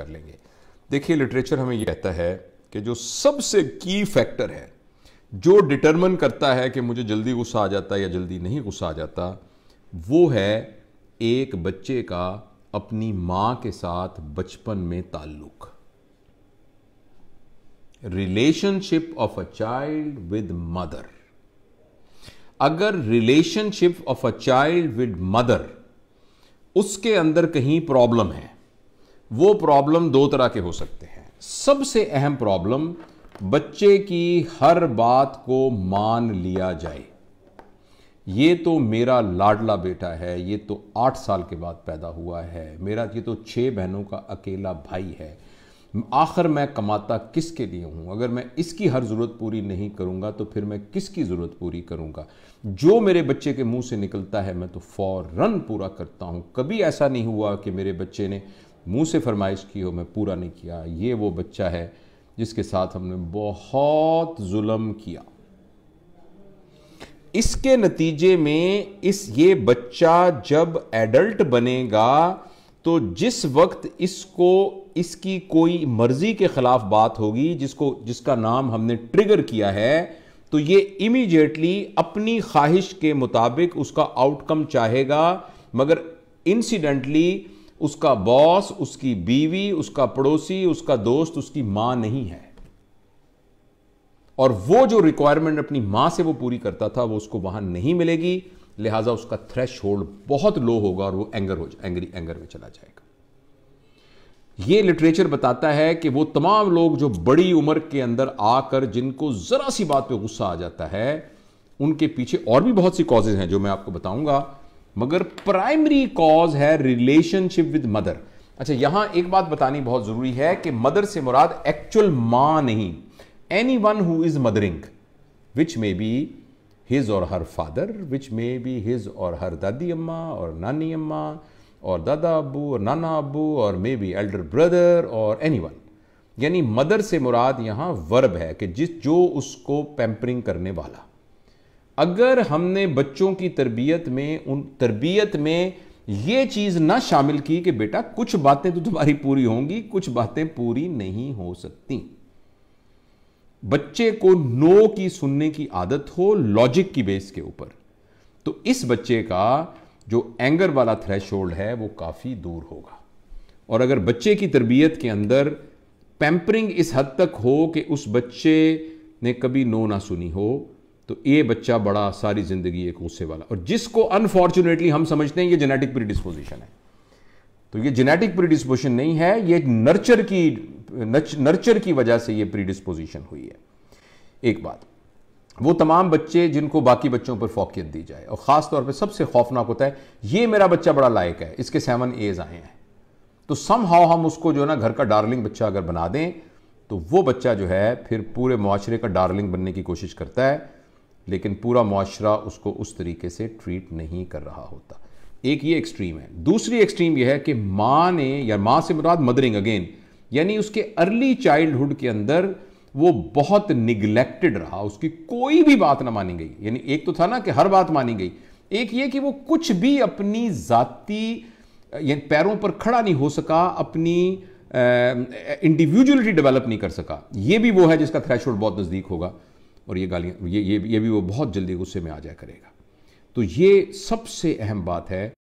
कर लेंगे देखिए लिटरेचर हमें यह कहता है कि जो सबसे की फैक्टर है जो डिटर्मन करता है कि मुझे जल्दी गुस्सा आ जाता है या जल्दी नहीं गुस्सा आ जाता वो है एक बच्चे का अपनी मां के साथ बचपन में ताल्लुक relationship of a child with mother अगर relationship of a child with mother उसके अंदर कहीं प्रॉब्लम है वो प्रॉब्लम दो तरह के हो सकते हैं सबसे अहम प्रॉब्लम बच्चे की हर बात को मान लिया जाए ये तो मेरा लाडला बेटा है ये तो आठ साल के बाद पैदा हुआ है मेरा ये तो छः बहनों का अकेला भाई है आखिर मैं कमाता किसके लिए हूँ अगर मैं इसकी हर ज़रूरत पूरी नहीं करूँगा तो फिर मैं किसकी ज़रूरत पूरी करूँगा जो मेरे बच्चे के मुंह से निकलता है मैं तो फ़ौरन पूरा करता हूँ कभी ऐसा नहीं हुआ कि मेरे बच्चे ने मुंह से फरमाइश की हो मैं पूरा नहीं किया ये वो बच्चा है जिसके साथ हमने बहुत जुल्म किया इसके नतीजे में इस ये बच्चा जब एडल्ट बनेगा तो जिस वक्त इसको इसकी कोई मर्जी के खिलाफ बात होगी जिसको जिसका नाम हमने ट्रिगर किया है तो ये इमीडिएटली अपनी ख्वाहिश के मुताबिक उसका आउटकम चाहेगा मगर इंसिडेंटली उसका बॉस उसकी बीवी उसका पड़ोसी उसका दोस्त उसकी मां नहीं है और वो जो रिक्वायरमेंट अपनी मां से वो पूरी करता था वो उसको वहां नहीं मिलेगी लिहाजा उसका थ्रेश होल्ड बहुत लो होगा और वो एंगर हो एंगरी एंगर में चला जाएगा ये लिटरेचर बताता है कि वो तमाम लोग जो बड़ी उम्र के अंदर आकर जिनको जरा सी बात पे गुस्सा आ जाता है उनके पीछे और भी बहुत सी कॉजेज हैं जो मैं आपको बताऊंगा मगर प्राइमरी कॉज है रिलेशनशिप विद मदर अच्छा यहां एक बात बतानी बहुत जरूरी है कि मदर से मुराद एक्चुअल मां नहीं any one who is mothering which may be his और her father which may be his और हर दादी अम्मा और नानी अम्मा और दादा अबू और नाना अबू और मे बी एल्डर ब्रदर और एनी वन यानी मदर से मुराद यहां वर्ब है कि जिस जो उसको पैम्परिंग करने वाला अगर हमने बच्चों की तरबियत में उन तरबियत में ये चीज़ ना शामिल की कि बेटा कुछ बातें तो तुम्हारी पूरी होंगी कुछ बातें पूरी नहीं हो सकती बच्चे को नो की सुनने की आदत हो लॉजिक की बेस के ऊपर तो इस बच्चे का जो एंगर वाला थ्रेश है वो काफ़ी दूर होगा और अगर बच्चे की तरबियत के अंदर पैम्परिंग इस हद तक हो कि उस बच्चे ने कभी नो ना सुनी हो तो ये बच्चा बड़ा सारी ज़िंदगी एक गुस्से वाला और जिसको अनफॉर्चुनेटली हम समझते हैं ये जेनेटिक प्रीडिस्पोजिशन है तो ये जेनेटिक प्रीडिस्पोजिशन नहीं है ये नर्चर की नर्चर की वजह से ये प्रीडिस्पोजिशन हुई है एक बात वो तमाम बच्चे जिनको बाकी बच्चों पर फोकियत दी जाए और ख़ास तौर पे सबसे खौफनाक होता है ये मेरा बच्चा बड़ा लायक है इसके सेवन एज आए हैं तो सम हाउ हम उसको जो है ना घर का डार्लिंग बच्चा अगर बना दें तो वो बच्चा जो है फिर पूरे माशरे का डार्लिंग बनने की कोशिश करता है लेकिन पूरा माशरा उसको उस तरीके से ट्रीट नहीं कर रहा होता एक ये एक्सट्रीम है दूसरी एक्सट्रीम यह है कि माँ ने या माँ से मुराद मदरिंग अगेन यानी उसके अर्ली चाइल्डहुड के अंदर वो बहुत निगलेक्टेड रहा उसकी कोई भी बात ना मानी गई यानी एक तो था ना कि हर बात मानी गई एक ये कि वो कुछ भी अपनी जाति पैरों पर खड़ा नहीं हो सका अपनी इंडिविजुअलिटी डेवलप नहीं कर सका ये भी वो है जिसका थ्रेशोल्ड बहुत नज़दीक होगा और ये गालियाँ ये ये ये भी वो बहुत जल्दी गुस्से में आ जाया करेगा तो ये सबसे अहम बात है